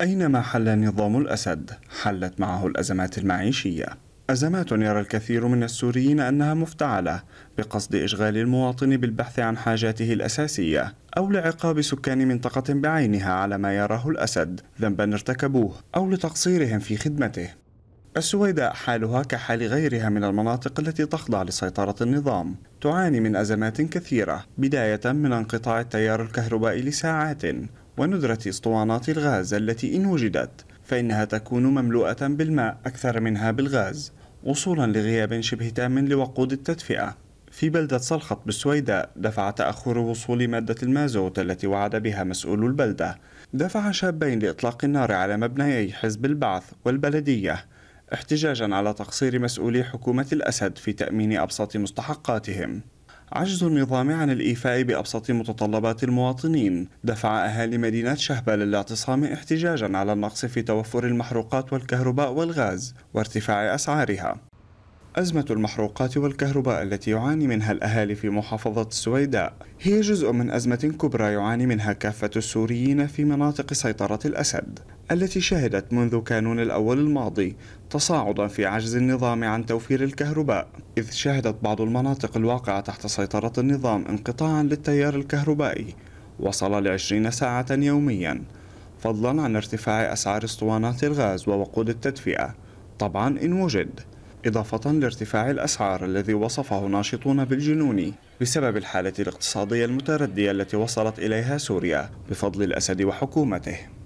أينما حل نظام الأسد حلت معه الأزمات المعيشية أزمات يرى الكثير من السوريين أنها مفتعلة بقصد إشغال المواطن بالبحث عن حاجاته الأساسية أو لعقاب سكان منطقة بعينها على ما يراه الأسد ذنبا ارتكبوه أو لتقصيرهم في خدمته السويداء حالها كحال غيرها من المناطق التي تخضع لسيطرة النظام تعاني من أزمات كثيرة بداية من انقطاع التيار الكهربائي لساعات وندرة اسطوانات الغاز التي إن وجدت فإنها تكون مملوءة بالماء أكثر منها بالغاز وصولا لغياب شبه تام لوقود التدفئة في بلدة صلخط بالسويداء دفع تأخر وصول مادة المازوت التي وعد بها مسؤول البلدة دفع شابين لإطلاق النار على مبنيي حزب البعث والبلدية احتجاجا على تقصير مسؤولي حكومة الأسد في تأمين أبسط مستحقاتهم عجز النظام عن الإيفاء بأبسط متطلبات المواطنين دفع أهالي مدينة شهبة للاعتصام احتجاجا على النقص في توفر المحروقات والكهرباء والغاز وارتفاع أسعارها أزمة المحروقات والكهرباء التي يعاني منها الأهالي في محافظة السويداء هي جزء من أزمة كبرى يعاني منها كافة السوريين في مناطق سيطرة الأسد التي شهدت منذ كانون الأول الماضي تصاعدا في عجز النظام عن توفير الكهرباء إذ شهدت بعض المناطق الواقعة تحت سيطرة النظام انقطاعا للتيار الكهربائي وصل لعشرين ساعة يوميا فضلا عن ارتفاع أسعار اسطوانات الغاز ووقود التدفئة طبعا إن وجد إضافة لارتفاع الأسعار الذي وصفه ناشطون بالجنون بسبب الحالة الاقتصادية المتردية التي وصلت إليها سوريا بفضل الأسد وحكومته